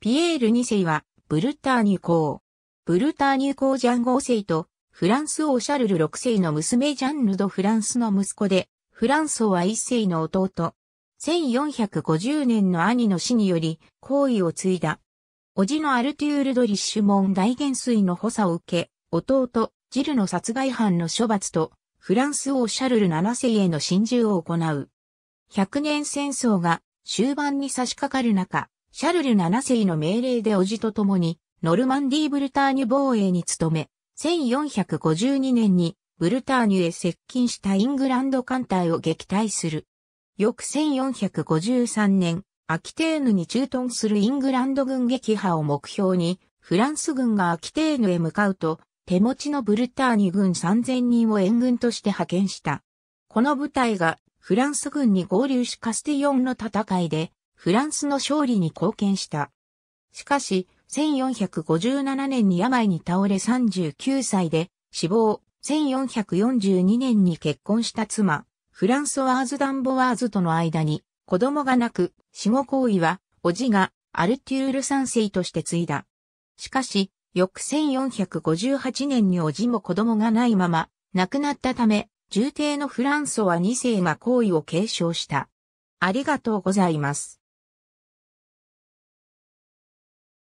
ピエール2世は、ブルターニュ公。ブルターニュ公ジャン5世と、フランス王シャルル6世の娘ジャンヌ・ド・フランスの息子で、フランソは1世の弟。1450年の兄の死により、皇位を継いだ。叔父のアルテュール・ド・リッシュモン大元帥の補佐を受け、弟、ジルの殺害犯の処罰と、フランス王シャルル7世への侵入を行う。100年戦争が終盤に差し掛かる中、シャルル7世の命令で叔父と共に、ノルマンディー・ブルターニュ防衛に努め、1452年にブルターニュへ接近したイングランド艦隊を撃退する。翌1453年、アキテーヌに駐屯するイングランド軍撃破を目標に、フランス軍がアキテーヌへ向かうと、手持ちのブルターニュ軍3000人を援軍として派遣した。この部隊がフランス軍に合流しカスティヨンの戦いでフランスの勝利に貢献した。しかし、1457年に病に倒れ39歳で死亡、1442年に結婚した妻、フランソワーズ・ダンボワーズとの間に子供がなく、死後行為は、おじがアルテュール三世として継いだ。しかし、翌1458年におじも子供がないまま、亡くなったため、重帝のフランソワ2世が行為を継承した。ありがとうございます。